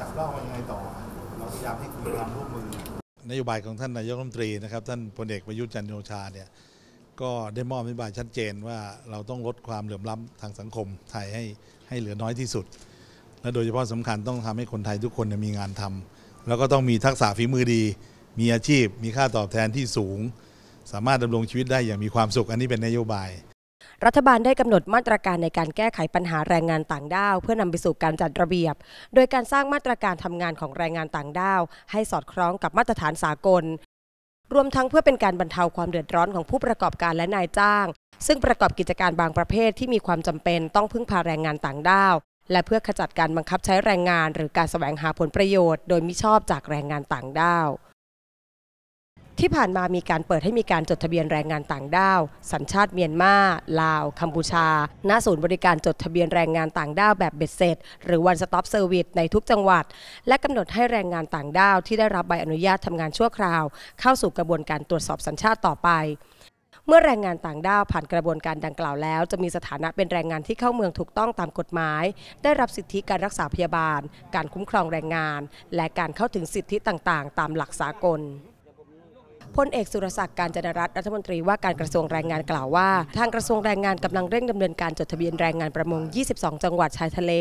จับล่ากยังไงต่อ เราพยายามให้คุยความร่วมมือนโยบายของท่านนายกรัฐมนตรีนะครับท่านพลเอกประยุทธ์จันทร์โอชาเนี่ย ก็ได้มอบนโยบายชัดเจนว่าเราต้องลดความเหลื่อมล้ำทางสังคมไทยให้ให้เหลือน้อยที่สุด และโดยเฉพาะสำคัญต้องทำให้คนไทยทุกคนมีงานทำ แล้วก็ต้องมีทักษะฝีมือดี มีอาชีพ มีค่าตอบแทนที่สูง สามารถดำรงชีวิตได้อย่างมีความสุข อันนี้เป็นนโยบายรัฐบาลได้กำหนดมาตรการในการแก้ไขปัญหาแรงงานต่างด้าวเพื่อนำไปสู่การจัดระเบียบ โดยการสร้างมาตรการทำงานของแรงงานต่างด้าวให้สอดคล้องกับมาตรฐานสากล รวมทั้งเพื่อเป็นการบรรเทาความเดือดร้อนของผู้ประกอบการและนายจ้าง ซึ่งประกอบกิจการบางประเภทที่มีความจำเป็นต้องพึ่งพาแรงงานต่างด้าวและเพื่อขจัดการบังคับใช้แรงงาน หรือการแสวงหาผลประโยชน์ โดยมิชอบจากแรงงานต่างด้าวที่ผ่านมามีการเปิดให้มีการจดทะเบียนแรงงานต่างด้าวสัญชาติเมียนมาลาวกัมพูชาหน้าศูนย์บริการจดทะเบียนแรงงานต่างด้าวแบบเบ็ดเสร็จ หรือวันสต็อปเซอร์วิสในทุกจังหวัด และกำหนดให้แรงงานต่างด้าวที่ได้รับใบอนุญาตทำงานชั่วคราว เข้าสู่กระบวนการตรวจสอบสัญชาติต่อไป เมื่อแรงงานต่างด้าวผ่านกระบวนการดังกล่าวแล้ว จะมีสถานะเป็นแรงงานที่เข้าเมืองถูกต้องตามกฎหมาย ได้รับสิทธิการรักษาพยาบาล การคุ้มครองแรงงาน และการเข้าถึงสิทธิต่าง ๆ ตามหลักสากลพลเอกสุรศักดิ์การจนรัตน์รัฐมนตรีว่าการกระทรวงแรงงานกล่าวว่า ทางกระทรวงแรงงานกำลังเร่งดำเนินการจดทะเบียนแรงงานประมง 22 จังหวัดชายทะเล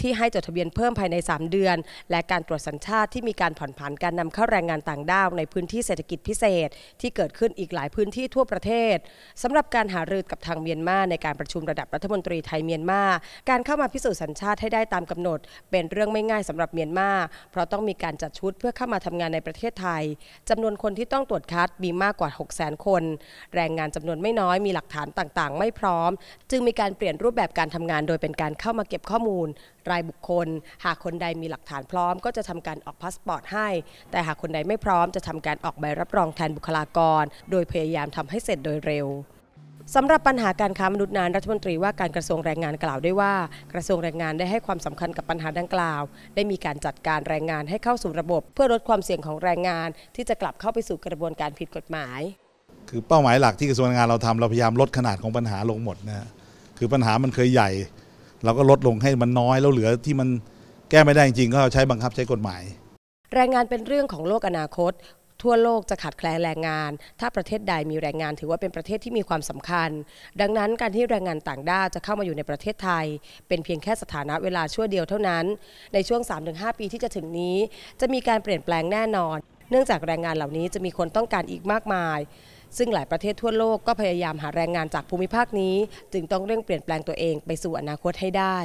ที่ให้จดทะเบียนเพิ่มภายใน 3 เดือน และการตรวจสัญชาติที่มีการผ่อนผันการนำเข้าแรงงานต่างด้าว ในพื้นที่เศรษฐกิจพิเศษ ที่เกิดขึ้นอีกหลายพื้นที่ทั่วประเทศ สำหรับการหารือกับทางเมียนมา ในการประชุมระดับรัฐมนตรีไทยเมียนมา การเข้ามาพิสูจน์สัญชาติให้ได้ตามกำหนด เป็นเรื่องไม่ง่ายสำหรับเมียนมาเพราะต้องมีการจัดชุดเพื่อเข้ามาทำงานในประเทศไทย จำนวนคนที่ต้องตรวจคัดมีมากกว่า6 0 0 0 0 0คน แรงงานจำนวนไม่น้อยมีหลักฐานต่าง ๆ ไม่พร้อม จึงมีการเปลี่ยนรูปแบบการทำงานโดยเป็นการเข้ามาเก็บข้อมูลรายบุคคล หากคนใดมีหลักฐานพร้อม ก็จะทำการออกพาสปอร์ตให้แต่หากคนใดไม่พร้อมจะทำการออกใบรับรองแทนบุคลากร โดยพยายามทำให้เสร็จโดยเร็วสำหรับปัญหาการค้ามนุษย์นานรัฐมนตรีว่าการกระทรวงแรงงานกล่าวด้วยว่า กระทรวงแรงงานได้ให้ความสำคัญกับปัญหาดังกล่าว ได้มีการจัดการแรงงานให้เข้าสู่ระบบ เพื่อลดความเสี่ยงของแรงงาน ที่จะกลับเข้าไปสู่กระบวนการผิดกฎหมาย คือเป้าหมายหลักที่กระทรวงแรงงานเราทำเราพยายามลดขนาดของปัญหาลงหมดนะคือปัญหามันเคยใหญ่เราก็ลดลงให้มันน้อยแล้วเหลือที่มันแก้ไม่ได้จริงก็ใช้บังคับใช้กฎหมาย แรงงานเป็นเรื่องของโลกอนาคต ทั่วโลกจะขาดแคลนแรงงาน ถ้าประเทศใดมีแรงงานถือว่าเป็นประเทศที่มีความสำคัญ ดังนั้นการที่แรงงานต่างด้าวจะเข้ามาอยู่ในประเทศไทย เป็นเพียงแค่สถานะเวลาชั่วเดียวเท่านั้น ในช่วง 3-5 ปีที่จะถึงนี้ จะมีการเปลี่ยนแปลงแน่นอนเนื่องจากแรงงานเหล่านี้จะมีคนต้องการอีกมากมาย ซึ่งหลายประเทศทั่วโลกก็พยายามหาแรงงานจากภูมิภาคนี้ จึงต้องเร่งเปลี่ยนแปลงตัวเองไปสู่อนาคตให้ได้